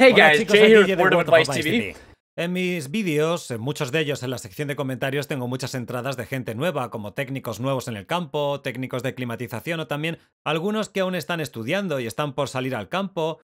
Hey guys, Jay here En mis vídeos, en muchos de ellos en la sección de comentarios, tengo muchas entradas de gente nueva, como técnicos nuevos en el campo, técnicos de climatización o también algunos que aún están estudiando y están por salir al campo,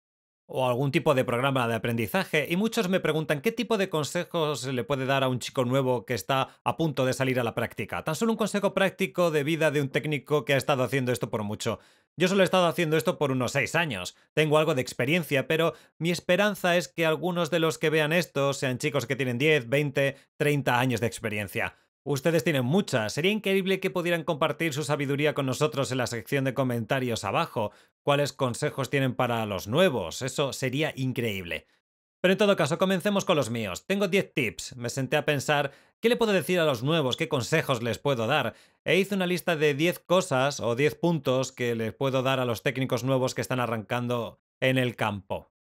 o algún tipo de programa de aprendizaje y muchos me preguntan qué tipo de consejos se le puede dar a un chico nuevo que está a punto de salir a la práctica. Tan solo un consejo práctico de vida de un técnico que ha estado haciendo esto por mucho. Yo solo he estado haciendo esto por unos 6 años. Tengo algo de experiencia, pero mi esperanza es que algunos de los que vean esto sean chicos que tienen 10, 20, 30 años de experiencia. Ustedes tienen muchas, Sería increíble que pudieran compartir su sabiduría con nosotros en la sección de comentarios abajo. ¿Cuáles consejos tienen para los nuevos? Eso sería increíble. Pero en todo caso, comencemos con los míos. Tengo 10 tips. Me senté a pensar qué le puedo decir a los nuevos, qué consejos les puedo dar. E hice una lista de 10 cosas o 10 puntos que les puedo dar a los técnicos nuevos que están arrancando en el campo.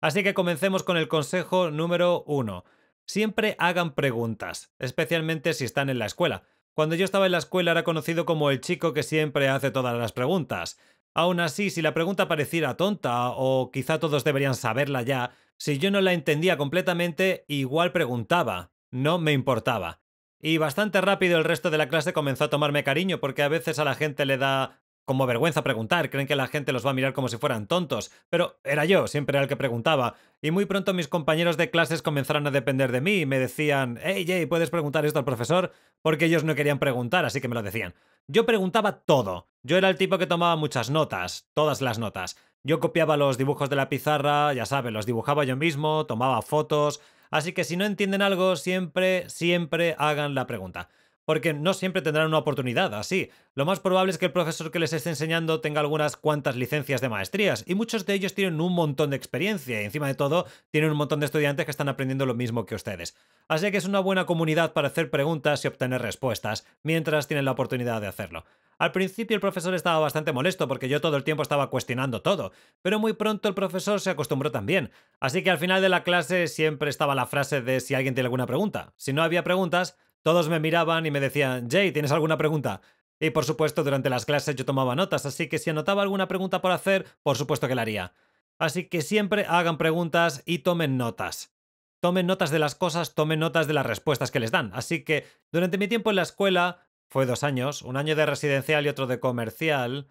Así que comencemos con el consejo número 1. Siempre hagan preguntas, especialmente si están en la escuela. Cuando yo estaba en la escuela era conocido como el chico que siempre hace todas las preguntas. Aún así, si la pregunta pareciera tonta o quizá todos deberían saberla ya, si yo no la entendía completamente, igual preguntaba. No me importaba. Y bastante rápido el resto de la clase comenzó a tomarme cariño porque a veces a la gente le da como vergüenza preguntar, creen que la gente los va a mirar como si fueran tontos, pero era yo, siempre era el que preguntaba, y muy pronto mis compañeros de clases comenzaron a depender de mí y me decían, hey Jay, ¿puedes preguntar esto al profesor? Porque ellos no querían preguntar, así que me lo decían. Yo preguntaba todo. Yo era el tipo que tomaba muchas notas, todas las notas. Yo copiaba los dibujos de la pizarra, ya sabes, los dibujaba yo mismo, tomaba fotos, así que si no entienden algo, siempre, siempre hagan la pregunta porque no siempre tendrán una oportunidad así. Lo más probable es que el profesor que les esté enseñando tenga algunas cuantas licencias de maestrías, y muchos de ellos tienen un montón de experiencia, y encima de todo, tienen un montón de estudiantes que están aprendiendo lo mismo que ustedes. Así que es una buena comunidad para hacer preguntas y obtener respuestas, mientras tienen la oportunidad de hacerlo. Al principio el profesor estaba bastante molesto porque yo todo el tiempo estaba cuestionando todo, pero muy pronto el profesor se acostumbró también. Así que al final de la clase siempre estaba la frase de si alguien tiene alguna pregunta. Si no había preguntas, todos me miraban y me decían, Jay, ¿tienes alguna pregunta? Y por supuesto, durante las clases yo tomaba notas, así que si anotaba alguna pregunta por hacer, por supuesto que la haría. Así que siempre hagan preguntas y tomen notas. Tomen notas de las cosas, tomen notas de las respuestas que les dan. Así que durante mi tiempo en la escuela, fue dos años, un año de residencial y otro de comercial,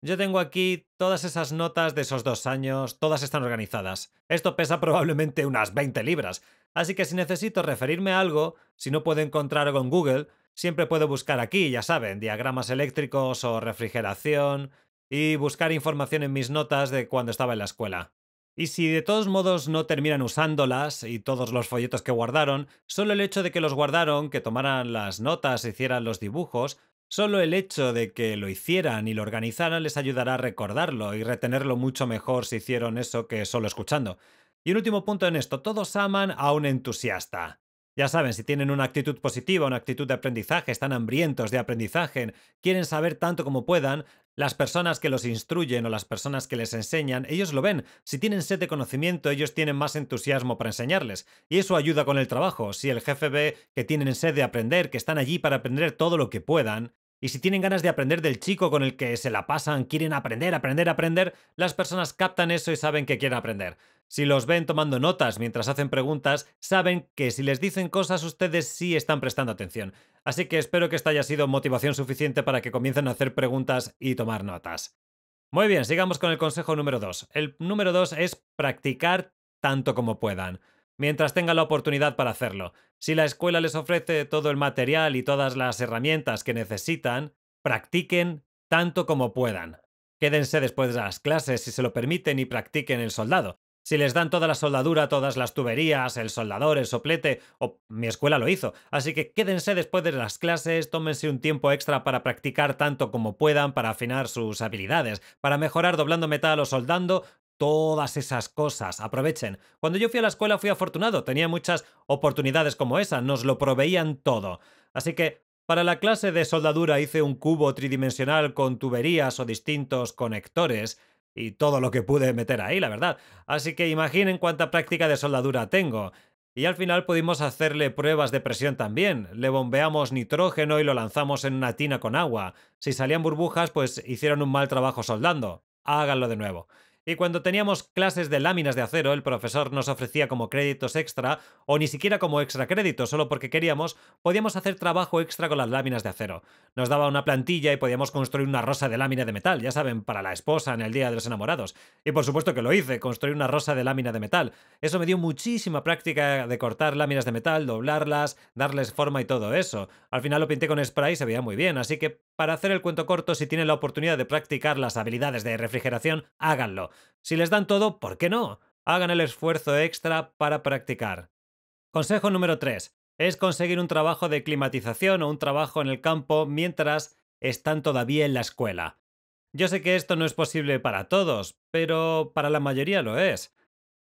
yo tengo aquí todas esas notas de esos dos años, todas están organizadas. Esto pesa probablemente unas 20 libras, así que si necesito referirme a algo, si no puedo encontrar algo en Google, siempre puedo buscar aquí, ya saben, diagramas eléctricos o refrigeración, y buscar información en mis notas de cuando estaba en la escuela. Y si de todos modos no terminan usándolas y todos los folletos que guardaron, solo el hecho de que los guardaron, que tomaran las notas, hicieran los dibujos, Solo el hecho de que lo hicieran y lo organizaran les ayudará a recordarlo y retenerlo mucho mejor si hicieron eso que solo escuchando. Y un último punto en esto, todos aman a un entusiasta. Ya saben, si tienen una actitud positiva, una actitud de aprendizaje, están hambrientos de aprendizaje, quieren saber tanto como puedan, las personas que los instruyen o las personas que les enseñan, ellos lo ven. Si tienen sed de conocimiento, ellos tienen más entusiasmo para enseñarles. Y eso ayuda con el trabajo. Si el jefe ve que tienen sed de aprender, que están allí para aprender todo lo que puedan, y si tienen ganas de aprender del chico con el que se la pasan, quieren aprender, aprender, aprender, las personas captan eso y saben que quieren aprender. Si los ven tomando notas mientras hacen preguntas, saben que si les dicen cosas ustedes sí están prestando atención. Así que espero que esta haya sido motivación suficiente para que comiencen a hacer preguntas y tomar notas. Muy bien, sigamos con el consejo número 2. El número 2 es practicar tanto como puedan, mientras tengan la oportunidad para hacerlo. Si la escuela les ofrece todo el material y todas las herramientas que necesitan, practiquen tanto como puedan. Quédense después de las clases si se lo permiten y practiquen el soldado. Si les dan toda la soldadura, todas las tuberías, el soldador, el soplete, o mi escuela lo hizo. Así que quédense después de las clases, tómense un tiempo extra para practicar tanto como puedan, para afinar sus habilidades, para mejorar doblando metal o soldando, todas esas cosas. Aprovechen. Cuando yo fui a la escuela fui afortunado, tenía muchas oportunidades como esa, nos lo proveían todo. Así que para la clase de soldadura hice un cubo tridimensional con tuberías o distintos conectores y todo lo que pude meter ahí, la verdad. Así que imaginen cuánta práctica de soldadura tengo. Y al final pudimos hacerle pruebas de presión también. Le bombeamos nitrógeno y lo lanzamos en una tina con agua. Si salían burbujas, pues hicieron un mal trabajo soldando. Háganlo de nuevo. Y cuando teníamos clases de láminas de acero, el profesor nos ofrecía como créditos extra, o ni siquiera como extra crédito, solo porque queríamos, podíamos hacer trabajo extra con las láminas de acero. Nos daba una plantilla y podíamos construir una rosa de lámina de metal, ya saben, para la esposa en el Día de los Enamorados. Y por supuesto que lo hice, construir una rosa de lámina de metal. Eso me dio muchísima práctica de cortar láminas de metal, doblarlas, darles forma y todo eso. Al final lo pinté con spray y se veía muy bien, así que para hacer el cuento corto, si tienen la oportunidad de practicar las habilidades de refrigeración, háganlo. Si les dan todo, ¿por qué no? Hagan el esfuerzo extra para practicar. Consejo número 3. Es conseguir un trabajo de climatización o un trabajo en el campo mientras están todavía en la escuela. Yo sé que esto no es posible para todos, pero para la mayoría lo es.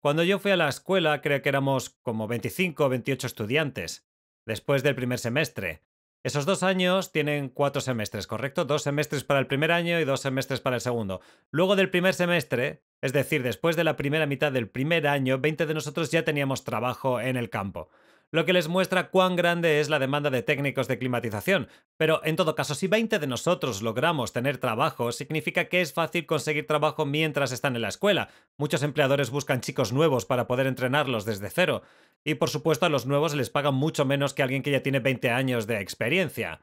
Cuando yo fui a la escuela creo que éramos como 25 o 28 estudiantes, después del primer semestre. Esos dos años tienen cuatro semestres, ¿correcto? Dos semestres para el primer año y dos semestres para el segundo. Luego del primer semestre, es decir, después de la primera mitad del primer año, 20 de nosotros ya teníamos trabajo en el campo lo que les muestra cuán grande es la demanda de técnicos de climatización. Pero en todo caso, si 20 de nosotros logramos tener trabajo, significa que es fácil conseguir trabajo mientras están en la escuela. Muchos empleadores buscan chicos nuevos para poder entrenarlos desde cero. Y por supuesto a los nuevos les pagan mucho menos que a alguien que ya tiene 20 años de experiencia.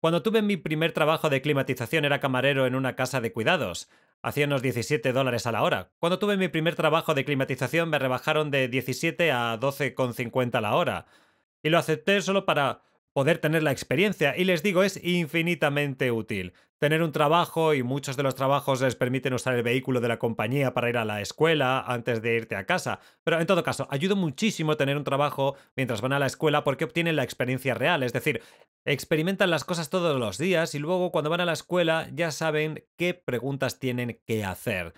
Cuando tuve mi primer trabajo de climatización era camarero en una casa de cuidados. Hacía unos 17 dólares a la hora. Cuando tuve mi primer trabajo de climatización me rebajaron de 17 a 12,50 a la hora. Y lo acepté solo para poder tener la experiencia y les digo es infinitamente útil tener un trabajo y muchos de los trabajos les permiten usar el vehículo de la compañía para ir a la escuela antes de irte a casa. Pero en todo caso, ayuda muchísimo tener un trabajo mientras van a la escuela porque obtienen la experiencia real, es decir, experimentan las cosas todos los días y luego cuando van a la escuela ya saben qué preguntas tienen que hacer.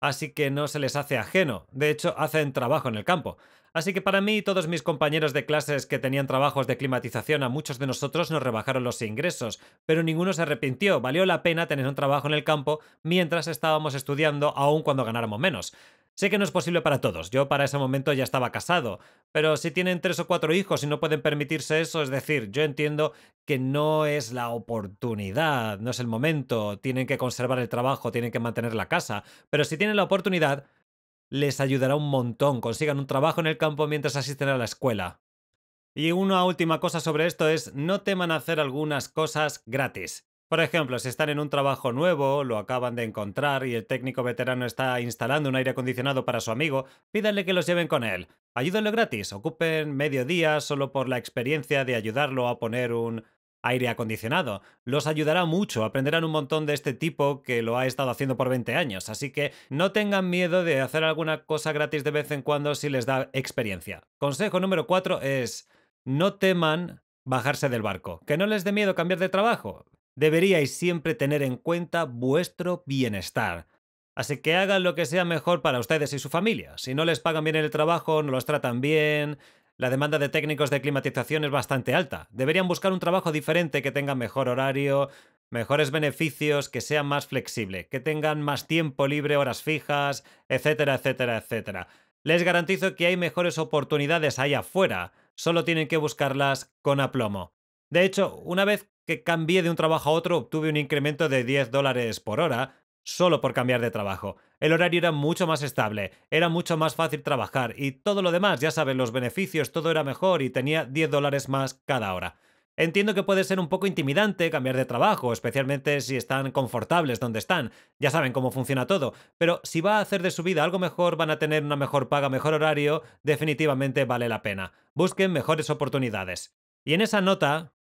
Así que no se les hace ajeno, de hecho hacen trabajo en el campo. Así que para mí y todos mis compañeros de clases que tenían trabajos de climatización, a muchos de nosotros nos rebajaron los ingresos, pero ninguno se arrepintió, valió la pena tener un trabajo en el campo mientras estábamos estudiando, aun cuando ganáramos menos. Sé que no es posible para todos, yo para ese momento ya estaba casado, pero si tienen tres o cuatro hijos y no pueden permitirse eso, es decir, yo entiendo que no es la oportunidad, no es el momento, tienen que conservar el trabajo, tienen que mantener la casa, pero si tienen la oportunidad, les ayudará un montón. Consigan un trabajo en el campo mientras asisten a la escuela. Y una última cosa sobre esto es no teman hacer algunas cosas gratis. Por ejemplo, si están en un trabajo nuevo, lo acaban de encontrar y el técnico veterano está instalando un aire acondicionado para su amigo, pídanle que los lleven con él. Ayúdenlo gratis, ocupen medio día solo por la experiencia de ayudarlo a poner un aire acondicionado. Los ayudará mucho, aprenderán un montón de este tipo que lo ha estado haciendo por 20 años, así que no tengan miedo de hacer alguna cosa gratis de vez en cuando si les da experiencia. Consejo número 4 es no teman bajarse del barco, que no les dé miedo cambiar de trabajo. Deberíais siempre tener en cuenta vuestro bienestar. Así que hagan lo que sea mejor para ustedes y su familia. Si no les pagan bien el trabajo, no los tratan bien, la demanda de técnicos de climatización es bastante alta. Deberían buscar un trabajo diferente que tenga mejor horario, mejores beneficios, que sea más flexible, que tengan más tiempo libre, horas fijas, etcétera, etcétera, etcétera. Les garantizo que hay mejores oportunidades ahí afuera, solo tienen que buscarlas con aplomo. De hecho, una vez que cambié de un trabajo a otro, obtuve un incremento de 10 dólares por hora, solo por cambiar de trabajo. El horario era mucho más estable, era mucho más fácil trabajar y todo lo demás, ya saben, los beneficios, todo era mejor y tenía 10 dólares más cada hora. Entiendo que puede ser un poco intimidante cambiar de trabajo, especialmente si están confortables donde están, ya saben cómo funciona todo, pero si va a hacer de su vida algo mejor, van a tener una mejor paga, mejor horario, definitivamente vale la pena. Busquen mejores oportunidades. Y en esa nota,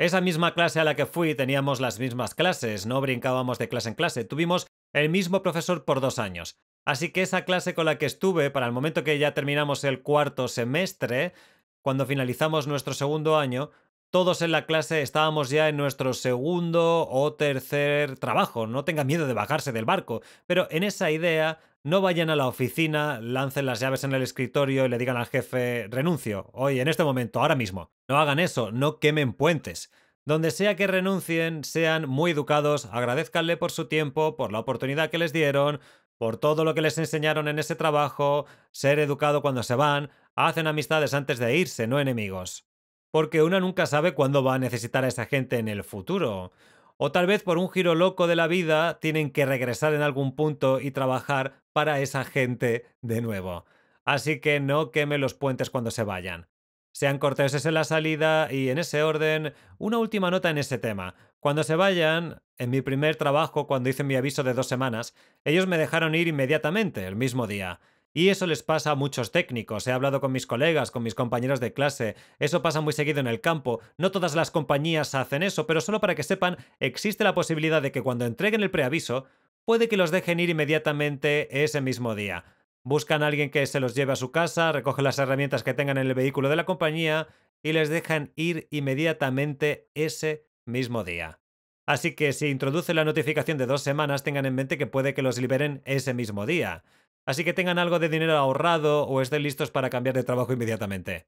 esa misma clase a la que fui teníamos las mismas clases, no brincábamos de clase en clase, tuvimos el mismo profesor por dos años. Así que esa clase con la que estuve, para el momento que ya terminamos el cuarto semestre, cuando finalizamos nuestro segundo año, todos en la clase estábamos ya en nuestro segundo o tercer trabajo. No tengan miedo de bajarse del barco. Pero en esa idea, no vayan a la oficina, lancen las llaves en el escritorio y le digan al jefe, renuncio, hoy, en este momento, ahora mismo. No hagan eso, no quemen puentes. Donde sea que renuncien, sean muy educados, agradezcanle por su tiempo, por la oportunidad que les dieron, por todo lo que les enseñaron en ese trabajo, ser educado cuando se van, hacen amistades antes de irse, no enemigos porque una nunca sabe cuándo va a necesitar a esa gente en el futuro. O tal vez por un giro loco de la vida tienen que regresar en algún punto y trabajar para esa gente de nuevo. Así que no queme los puentes cuando se vayan. Sean corteses en la salida y en ese orden, una última nota en ese tema. Cuando se vayan, en mi primer trabajo, cuando hice mi aviso de dos semanas, ellos me dejaron ir inmediatamente, el mismo día. Y eso les pasa a muchos técnicos. He hablado con mis colegas, con mis compañeros de clase. Eso pasa muy seguido en el campo. No todas las compañías hacen eso, pero solo para que sepan, existe la posibilidad de que cuando entreguen el preaviso, puede que los dejen ir inmediatamente ese mismo día. Buscan a alguien que se los lleve a su casa, recogen las herramientas que tengan en el vehículo de la compañía y les dejan ir inmediatamente ese mismo día. Así que si introducen la notificación de dos semanas, tengan en mente que puede que los liberen ese mismo día así que tengan algo de dinero ahorrado o estén listos para cambiar de trabajo inmediatamente.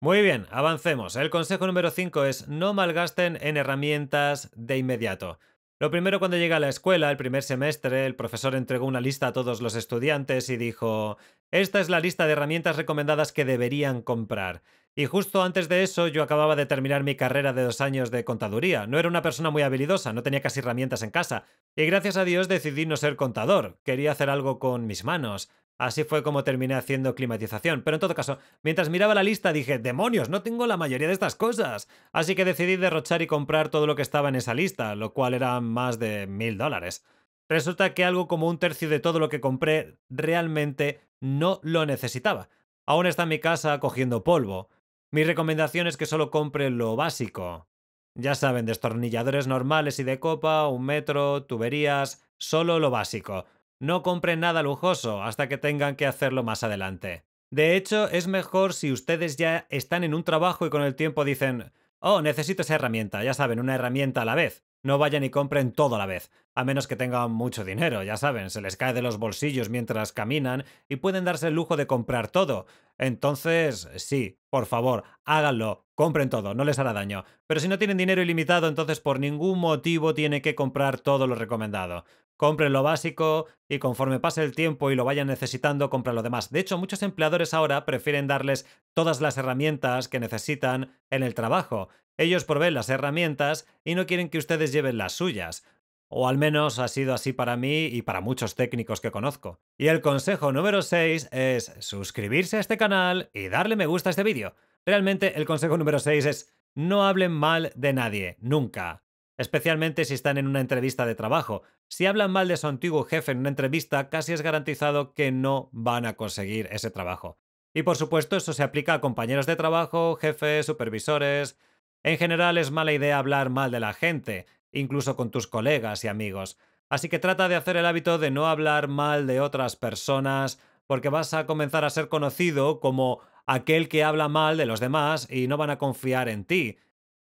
Muy bien, avancemos. El consejo número 5 es no malgasten en herramientas de inmediato. Lo primero cuando llega a la escuela, el primer semestre, el profesor entregó una lista a todos los estudiantes y dijo, esta es la lista de herramientas recomendadas que deberían comprar. Y justo antes de eso yo acababa de terminar mi carrera de dos años de contaduría. No era una persona muy habilidosa, no tenía casi herramientas en casa. Y gracias a Dios decidí no ser contador. Quería hacer algo con mis manos. Así fue como terminé haciendo climatización. Pero en todo caso, mientras miraba la lista dije, demonios, no tengo la mayoría de estas cosas. Así que decidí derrochar y comprar todo lo que estaba en esa lista, lo cual era más de mil dólares. Resulta que algo como un tercio de todo lo que compré realmente no lo necesitaba. Aún está en mi casa cogiendo polvo. Mi recomendación es que solo compren lo básico. Ya saben, destornilladores normales y de copa, un metro, tuberías, solo lo básico. No compren nada lujoso hasta que tengan que hacerlo más adelante. De hecho, es mejor si ustedes ya están en un trabajo y con el tiempo dicen, oh, necesito esa herramienta, ya saben, una herramienta a la vez. No vayan y compren todo a la vez a menos que tengan mucho dinero, ya saben, se les cae de los bolsillos mientras caminan y pueden darse el lujo de comprar todo. Entonces, sí, por favor, háganlo, compren todo, no les hará daño. Pero si no tienen dinero ilimitado, entonces por ningún motivo tiene que comprar todo lo recomendado. Compren lo básico y conforme pase el tiempo y lo vayan necesitando, compren lo demás. De hecho, muchos empleadores ahora prefieren darles todas las herramientas que necesitan en el trabajo. Ellos proveen las herramientas y no quieren que ustedes lleven las suyas. O al menos ha sido así para mí y para muchos técnicos que conozco. Y el consejo número 6 es suscribirse a este canal y darle me gusta a este vídeo. Realmente el consejo número 6 es no hablen mal de nadie, nunca. Especialmente si están en una entrevista de trabajo. Si hablan mal de su antiguo jefe en una entrevista, casi es garantizado que no van a conseguir ese trabajo. Y por supuesto, eso se aplica a compañeros de trabajo, jefes, supervisores. En general es mala idea hablar mal de la gente incluso con tus colegas y amigos. Así que trata de hacer el hábito de no hablar mal de otras personas, porque vas a comenzar a ser conocido como aquel que habla mal de los demás y no van a confiar en ti.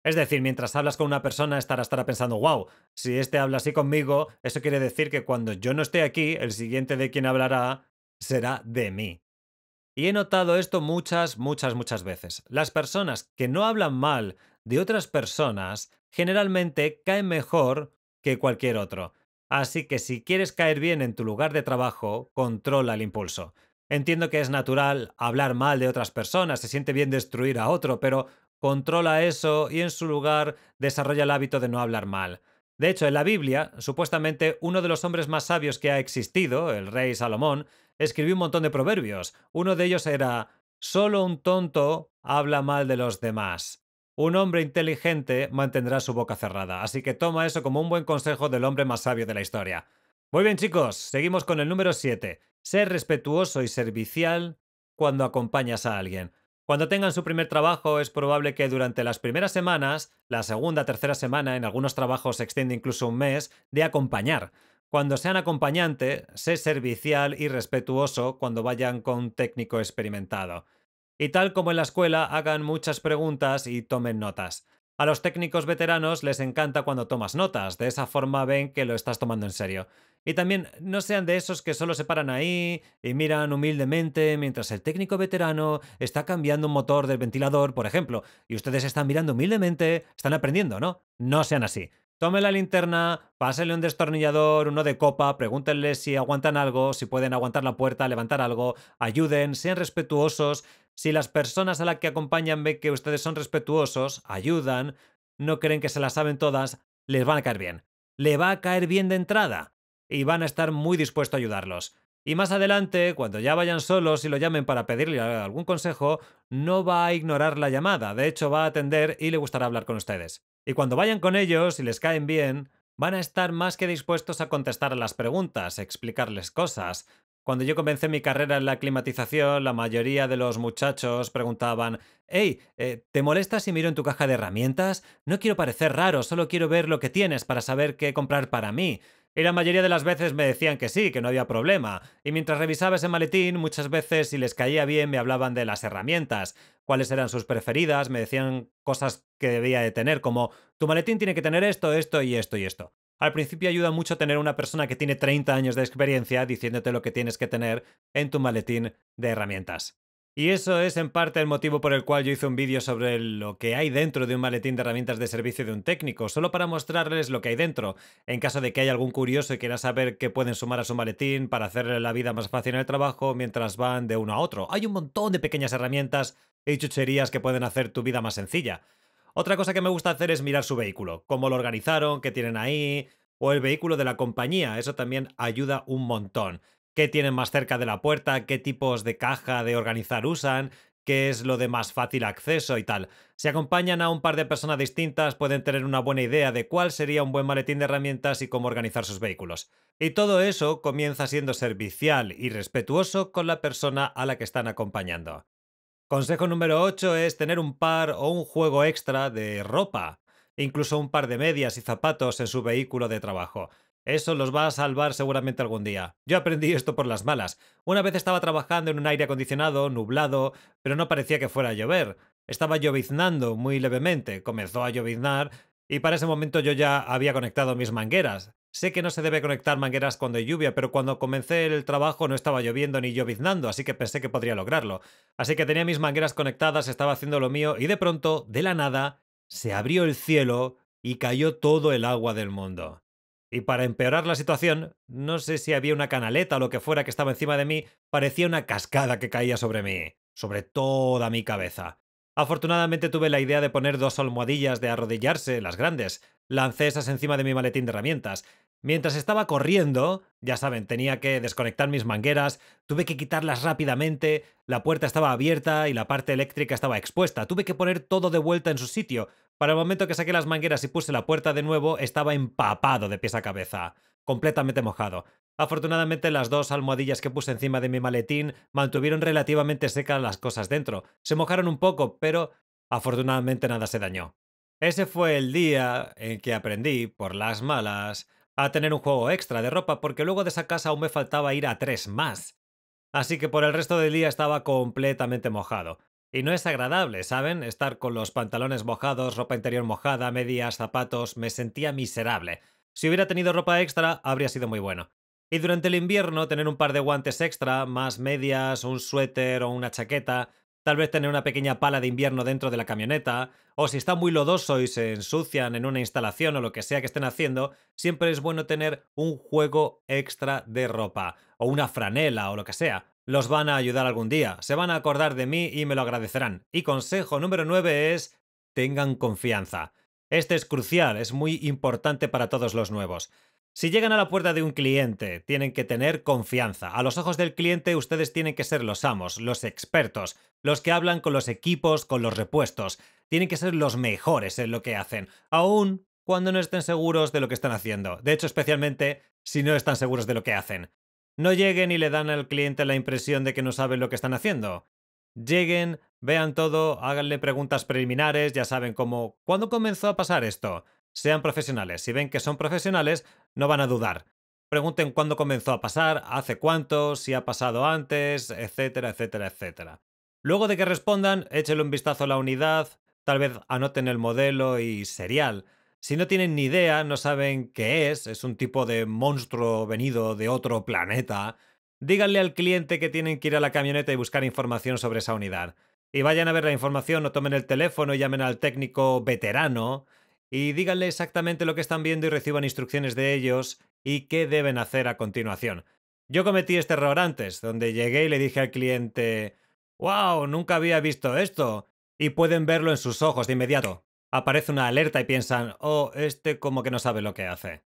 Es decir, mientras hablas con una persona estará, pensando, wow, si este habla así conmigo, eso quiere decir que cuando yo no esté aquí, el siguiente de quien hablará será de mí. Y he notado esto muchas, muchas, muchas veces. Las personas que no hablan mal de otras personas generalmente cae mejor que cualquier otro. Así que si quieres caer bien en tu lugar de trabajo, controla el impulso. Entiendo que es natural hablar mal de otras personas, se siente bien destruir a otro, pero controla eso y en su lugar desarrolla el hábito de no hablar mal. De hecho, en la Biblia, supuestamente uno de los hombres más sabios que ha existido, el rey Salomón, escribió un montón de proverbios. Uno de ellos era, solo un tonto habla mal de los demás. Un hombre inteligente mantendrá su boca cerrada, así que toma eso como un buen consejo del hombre más sabio de la historia. Muy bien chicos, seguimos con el número 7. Ser respetuoso y servicial cuando acompañas a alguien. Cuando tengan su primer trabajo es probable que durante las primeras semanas, la segunda, tercera semana, en algunos trabajos se extiende incluso un mes, de acompañar. Cuando sean acompañante, sé servicial y respetuoso cuando vayan con un técnico experimentado y tal como en la escuela hagan muchas preguntas y tomen notas. A los técnicos veteranos les encanta cuando tomas notas, de esa forma ven que lo estás tomando en serio. Y también no sean de esos que solo se paran ahí y miran humildemente mientras el técnico veterano está cambiando un motor del ventilador, por ejemplo, y ustedes están mirando humildemente, están aprendiendo, ¿no? No sean así. Tomen la linterna, pásenle un destornillador, uno de copa, pregúntenle si aguantan algo, si pueden aguantar la puerta, levantar algo, ayuden, sean respetuosos si las personas a las que acompañan ve que ustedes son respetuosos, ayudan, no creen que se las saben todas, les van a caer bien. Le va a caer bien de entrada y van a estar muy dispuestos a ayudarlos. Y más adelante, cuando ya vayan solos y lo llamen para pedirle algún consejo, no va a ignorar la llamada, de hecho va a atender y le gustará hablar con ustedes. Y cuando vayan con ellos y les caen bien, van a estar más que dispuestos a contestar a las preguntas, explicarles cosas, cuando yo comencé mi carrera en la climatización, la mayoría de los muchachos preguntaban, hey, eh, ¿te molesta si miro en tu caja de herramientas? No quiero parecer raro, solo quiero ver lo que tienes para saber qué comprar para mí. Y la mayoría de las veces me decían que sí, que no había problema. Y mientras revisaba ese maletín, muchas veces si les caía bien me hablaban de las herramientas, cuáles eran sus preferidas, me decían cosas que debía de tener, como tu maletín tiene que tener esto, esto y esto y esto. Al principio ayuda mucho tener una persona que tiene 30 años de experiencia diciéndote lo que tienes que tener en tu maletín de herramientas. Y eso es en parte el motivo por el cual yo hice un vídeo sobre lo que hay dentro de un maletín de herramientas de servicio de un técnico, solo para mostrarles lo que hay dentro, en caso de que haya algún curioso y quiera saber qué pueden sumar a su maletín para hacerle la vida más fácil en el trabajo mientras van de uno a otro. Hay un montón de pequeñas herramientas y chucherías que pueden hacer tu vida más sencilla. Otra cosa que me gusta hacer es mirar su vehículo, cómo lo organizaron, qué tienen ahí, o el vehículo de la compañía, eso también ayuda un montón. ¿Qué tienen más cerca de la puerta? ¿Qué tipos de caja de organizar usan? ¿Qué es lo de más fácil acceso y tal? Si acompañan a un par de personas distintas, pueden tener una buena idea de cuál sería un buen maletín de herramientas y cómo organizar sus vehículos. Y todo eso comienza siendo servicial y respetuoso con la persona a la que están acompañando. Consejo número 8 es tener un par o un juego extra de ropa, incluso un par de medias y zapatos en su vehículo de trabajo. Eso los va a salvar seguramente algún día. Yo aprendí esto por las malas. Una vez estaba trabajando en un aire acondicionado, nublado, pero no parecía que fuera a llover. Estaba lloviznando muy levemente, comenzó a lloviznar y para ese momento yo ya había conectado mis mangueras. Sé que no se debe conectar mangueras cuando hay lluvia, pero cuando comencé el trabajo no estaba lloviendo ni lloviznando, así que pensé que podría lograrlo. Así que tenía mis mangueras conectadas, estaba haciendo lo mío y de pronto, de la nada, se abrió el cielo y cayó todo el agua del mundo. Y para empeorar la situación, no sé si había una canaleta o lo que fuera que estaba encima de mí, parecía una cascada que caía sobre mí, sobre toda mi cabeza. Afortunadamente tuve la idea de poner dos almohadillas de arrodillarse, las grandes. Lancé esas encima de mi maletín de herramientas. Mientras estaba corriendo, ya saben, tenía que desconectar mis mangueras, tuve que quitarlas rápidamente, la puerta estaba abierta y la parte eléctrica estaba expuesta, tuve que poner todo de vuelta en su sitio. Para el momento que saqué las mangueras y puse la puerta de nuevo, estaba empapado de pies a cabeza, completamente mojado. Afortunadamente las dos almohadillas que puse encima de mi maletín mantuvieron relativamente secas las cosas dentro. Se mojaron un poco, pero afortunadamente nada se dañó. Ese fue el día en que aprendí, por las malas, a tener un juego extra de ropa porque luego de esa casa aún me faltaba ir a tres más. Así que por el resto del día estaba completamente mojado. Y no es agradable, ¿saben? Estar con los pantalones mojados, ropa interior mojada, medias, zapatos, me sentía miserable. Si hubiera tenido ropa extra, habría sido muy bueno. Y durante el invierno tener un par de guantes extra, más medias, un suéter o una chaqueta, tal vez tener una pequeña pala de invierno dentro de la camioneta, o si está muy lodoso y se ensucian en una instalación o lo que sea que estén haciendo, siempre es bueno tener un juego extra de ropa, o una franela o lo que sea. Los van a ayudar algún día, se van a acordar de mí y me lo agradecerán. Y consejo número 9 es, tengan confianza. Este es crucial, es muy importante para todos los nuevos. Si llegan a la puerta de un cliente, tienen que tener confianza. A los ojos del cliente ustedes tienen que ser los amos, los expertos, los que hablan con los equipos, con los repuestos. Tienen que ser los mejores en lo que hacen, aun cuando no estén seguros de lo que están haciendo. De hecho, especialmente si no están seguros de lo que hacen. No lleguen y le dan al cliente la impresión de que no saben lo que están haciendo. Lleguen, vean todo, háganle preguntas preliminares, ya saben cómo, ¿cuándo comenzó a pasar esto? Sean profesionales. Si ven que son profesionales, no van a dudar. Pregunten cuándo comenzó a pasar, hace cuánto, si ha pasado antes, etcétera, etcétera, etcétera. Luego de que respondan, échenle un vistazo a la unidad, tal vez anoten el modelo y serial. Si no tienen ni idea, no saben qué es, es un tipo de monstruo venido de otro planeta, díganle al cliente que tienen que ir a la camioneta y buscar información sobre esa unidad. Y vayan a ver la información o tomen el teléfono y llamen al técnico veterano y díganle exactamente lo que están viendo y reciban instrucciones de ellos y qué deben hacer a continuación. Yo cometí este error antes, donde llegué y le dije al cliente, wow, nunca había visto esto, y pueden verlo en sus ojos de inmediato. Aparece una alerta y piensan, oh, este como que no sabe lo que hace.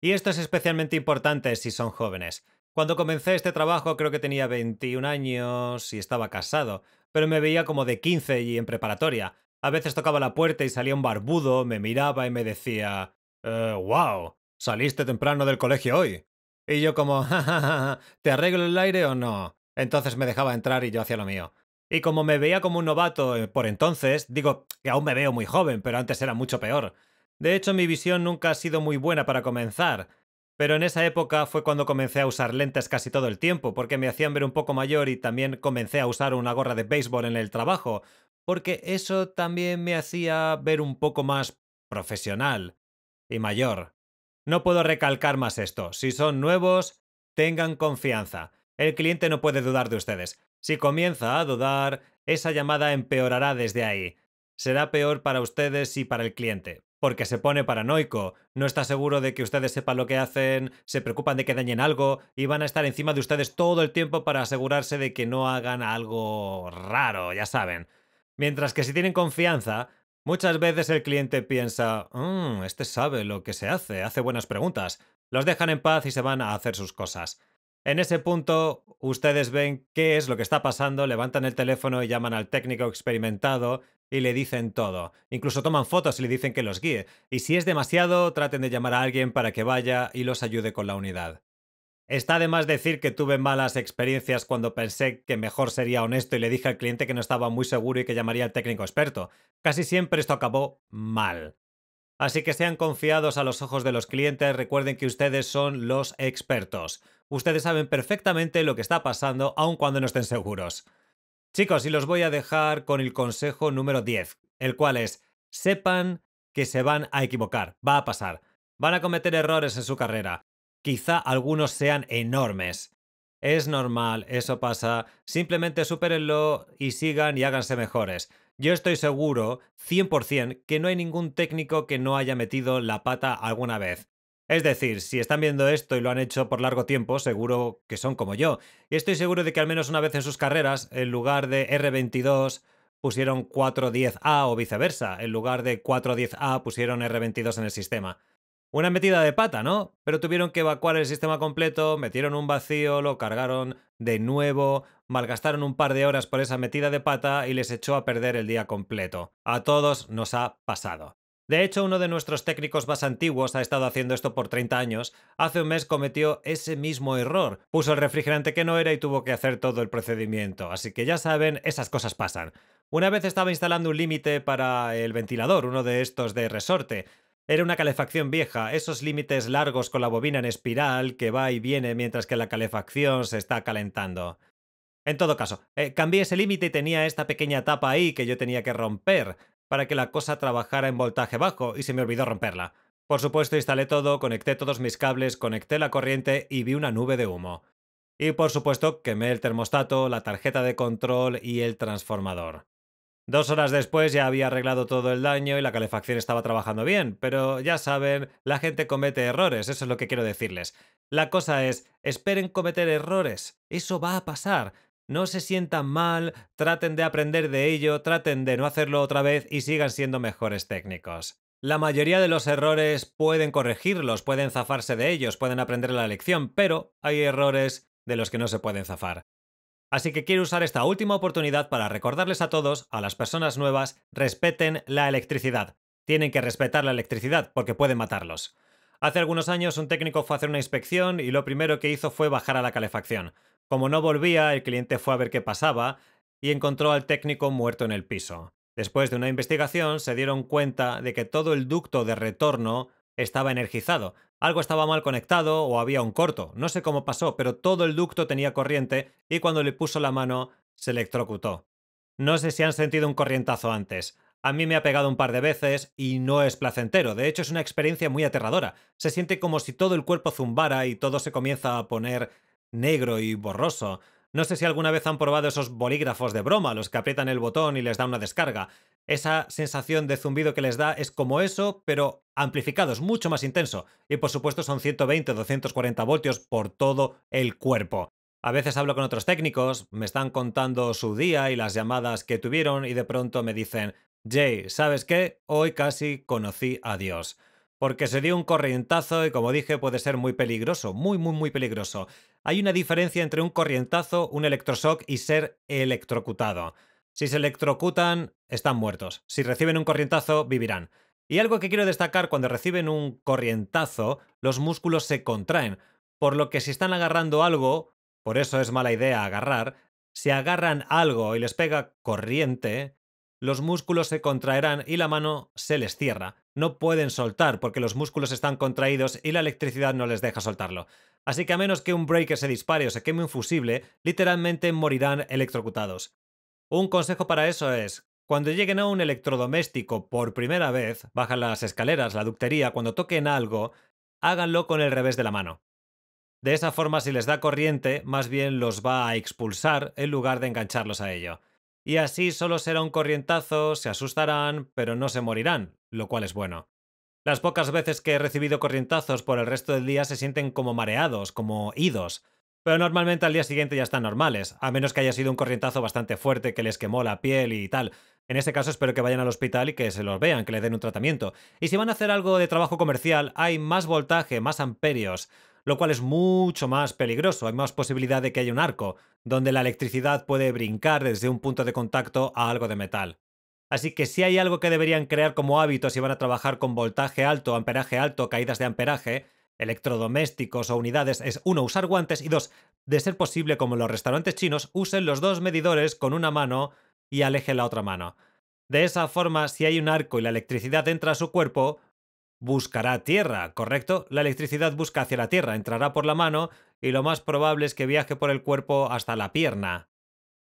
Y esto es especialmente importante si son jóvenes. Cuando comencé este trabajo creo que tenía 21 años y estaba casado, pero me veía como de 15 y en preparatoria. A veces tocaba la puerta y salía un barbudo, me miraba y me decía, wow, eh, saliste temprano del colegio hoy. Y yo como, ja ¿te arreglo el aire o no? Entonces me dejaba entrar y yo hacía lo mío. Y como me veía como un novato eh, por entonces, digo que aún me veo muy joven, pero antes era mucho peor. De hecho, mi visión nunca ha sido muy buena para comenzar, pero en esa época fue cuando comencé a usar lentes casi todo el tiempo, porque me hacían ver un poco mayor y también comencé a usar una gorra de béisbol en el trabajo, porque eso también me hacía ver un poco más profesional y mayor. No puedo recalcar más esto. Si son nuevos, tengan confianza. El cliente no puede dudar de ustedes. Si comienza a dudar, esa llamada empeorará desde ahí. Será peor para ustedes y para el cliente, porque se pone paranoico, no está seguro de que ustedes sepan lo que hacen, se preocupan de que dañen algo y van a estar encima de ustedes todo el tiempo para asegurarse de que no hagan algo raro, ya saben. Mientras que si tienen confianza, muchas veces el cliente piensa, mm, este sabe lo que se hace, hace buenas preguntas, los dejan en paz y se van a hacer sus cosas. En ese punto, ustedes ven qué es lo que está pasando, levantan el teléfono y llaman al técnico experimentado y le dicen todo. Incluso toman fotos y le dicen que los guíe. Y si es demasiado, traten de llamar a alguien para que vaya y los ayude con la unidad. Está de más decir que tuve malas experiencias cuando pensé que mejor sería honesto y le dije al cliente que no estaba muy seguro y que llamaría al técnico experto. Casi siempre esto acabó mal. Así que sean confiados a los ojos de los clientes, recuerden que ustedes son los expertos. Ustedes saben perfectamente lo que está pasando aun cuando no estén seguros. Chicos, y los voy a dejar con el consejo número 10, el cual es, sepan que se van a equivocar, va a pasar. Van a cometer errores en su carrera. Quizá algunos sean enormes. Es normal, eso pasa. Simplemente supérenlo y sigan y háganse mejores. Yo estoy seguro, 100%, que no hay ningún técnico que no haya metido la pata alguna vez. Es decir, si están viendo esto y lo han hecho por largo tiempo, seguro que son como yo. Y estoy seguro de que al menos una vez en sus carreras, en lugar de R22, pusieron 410A o viceversa. En lugar de 410A, pusieron R22 en el sistema. Una metida de pata, ¿no? Pero tuvieron que evacuar el sistema completo, metieron un vacío, lo cargaron de nuevo, malgastaron un par de horas por esa metida de pata y les echó a perder el día completo. A todos nos ha pasado. De hecho, uno de nuestros técnicos más antiguos ha estado haciendo esto por 30 años. Hace un mes cometió ese mismo error. Puso el refrigerante que no era y tuvo que hacer todo el procedimiento. Así que ya saben, esas cosas pasan. Una vez estaba instalando un límite para el ventilador, uno de estos de resorte, era una calefacción vieja, esos límites largos con la bobina en espiral que va y viene mientras que la calefacción se está calentando. En todo caso, eh, cambié ese límite y tenía esta pequeña tapa ahí que yo tenía que romper para que la cosa trabajara en voltaje bajo y se me olvidó romperla. Por supuesto, instalé todo, conecté todos mis cables, conecté la corriente y vi una nube de humo. Y por supuesto, quemé el termostato, la tarjeta de control y el transformador. Dos horas después ya había arreglado todo el daño y la calefacción estaba trabajando bien, pero ya saben, la gente comete errores, eso es lo que quiero decirles. La cosa es, esperen cometer errores, eso va a pasar. No se sientan mal, traten de aprender de ello, traten de no hacerlo otra vez y sigan siendo mejores técnicos. La mayoría de los errores pueden corregirlos, pueden zafarse de ellos, pueden aprender la lección, pero hay errores de los que no se pueden zafar. Así que quiero usar esta última oportunidad para recordarles a todos, a las personas nuevas, respeten la electricidad. Tienen que respetar la electricidad porque pueden matarlos. Hace algunos años un técnico fue a hacer una inspección y lo primero que hizo fue bajar a la calefacción. Como no volvía, el cliente fue a ver qué pasaba y encontró al técnico muerto en el piso. Después de una investigación se dieron cuenta de que todo el ducto de retorno estaba energizado, algo estaba mal conectado o había un corto, no sé cómo pasó, pero todo el ducto tenía corriente y cuando le puso la mano se electrocutó. No sé si han sentido un corrientazo antes. A mí me ha pegado un par de veces y no es placentero, de hecho es una experiencia muy aterradora. Se siente como si todo el cuerpo zumbara y todo se comienza a poner negro y borroso. No sé si alguna vez han probado esos bolígrafos de broma, los que aprietan el botón y les da una descarga. Esa sensación de zumbido que les da es como eso, pero amplificado, es mucho más intenso. Y por supuesto son 120 o 240 voltios por todo el cuerpo. A veces hablo con otros técnicos, me están contando su día y las llamadas que tuvieron y de pronto me dicen, Jay, ¿sabes qué? Hoy casi conocí a Dios porque se dio un corrientazo y como dije puede ser muy peligroso, muy, muy, muy peligroso. Hay una diferencia entre un corrientazo, un electroshock y ser electrocutado. Si se electrocutan, están muertos. Si reciben un corrientazo, vivirán. Y algo que quiero destacar, cuando reciben un corrientazo, los músculos se contraen, por lo que si están agarrando algo, por eso es mala idea agarrar, si agarran algo y les pega corriente, los músculos se contraerán y la mano se les cierra. No pueden soltar porque los músculos están contraídos y la electricidad no les deja soltarlo. Así que a menos que un breaker se dispare o se queme un fusible, literalmente morirán electrocutados. Un consejo para eso es, cuando lleguen a un electrodoméstico por primera vez, bajan las escaleras, la ductería, cuando toquen algo, háganlo con el revés de la mano. De esa forma, si les da corriente, más bien los va a expulsar en lugar de engancharlos a ello. Y así solo será un corrientazo, se asustarán, pero no se morirán, lo cual es bueno. Las pocas veces que he recibido corrientazos por el resto del día se sienten como mareados, como idos, pero normalmente al día siguiente ya están normales, a menos que haya sido un corrientazo bastante fuerte que les quemó la piel y tal. En ese caso espero que vayan al hospital y que se los vean, que le den un tratamiento. Y si van a hacer algo de trabajo comercial, hay más voltaje, más amperios lo cual es mucho más peligroso. Hay más posibilidad de que haya un arco, donde la electricidad puede brincar desde un punto de contacto a algo de metal. Así que si hay algo que deberían crear como hábito si van a trabajar con voltaje alto, amperaje alto, caídas de amperaje, electrodomésticos o unidades, es uno, usar guantes y dos, de ser posible como en los restaurantes chinos, usen los dos medidores con una mano y aleje la otra mano. De esa forma, si hay un arco y la electricidad entra a su cuerpo, buscará tierra, ¿correcto? La electricidad busca hacia la tierra, entrará por la mano y lo más probable es que viaje por el cuerpo hasta la pierna.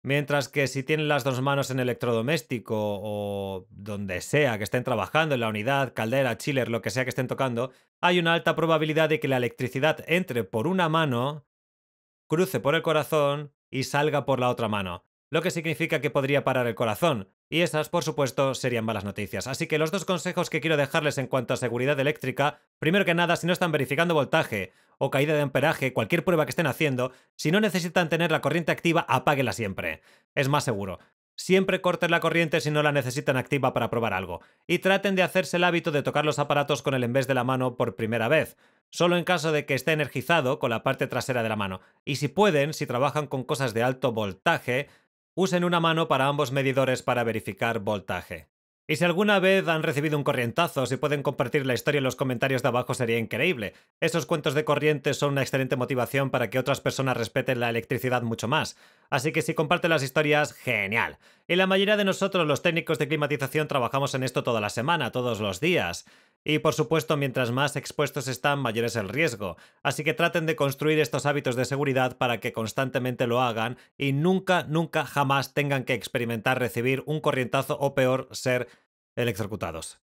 Mientras que si tienen las dos manos en electrodoméstico o donde sea que estén trabajando, en la unidad, caldera, chiller, lo que sea que estén tocando, hay una alta probabilidad de que la electricidad entre por una mano, cruce por el corazón y salga por la otra mano lo que significa que podría parar el corazón, y esas, por supuesto, serían malas noticias. Así que los dos consejos que quiero dejarles en cuanto a seguridad eléctrica, primero que nada, si no están verificando voltaje o caída de amperaje, cualquier prueba que estén haciendo, si no necesitan tener la corriente activa, apáguela siempre. Es más seguro. Siempre corten la corriente si no la necesitan activa para probar algo. Y traten de hacerse el hábito de tocar los aparatos con el en de la mano por primera vez. Solo en caso de que esté energizado con la parte trasera de la mano. Y si pueden, si trabajan con cosas de alto voltaje, usen una mano para ambos medidores para verificar voltaje. Y si alguna vez han recibido un corrientazo, si pueden compartir la historia en los comentarios de abajo sería increíble. Esos cuentos de corrientes son una excelente motivación para que otras personas respeten la electricidad mucho más. Así que si comparten las historias, genial. Y la mayoría de nosotros los técnicos de climatización trabajamos en esto toda la semana, todos los días. Y por supuesto, mientras más expuestos están, mayor es el riesgo. Así que traten de construir estos hábitos de seguridad para que constantemente lo hagan y nunca, nunca, jamás tengan que experimentar recibir un corrientazo o peor, ser electrocutados.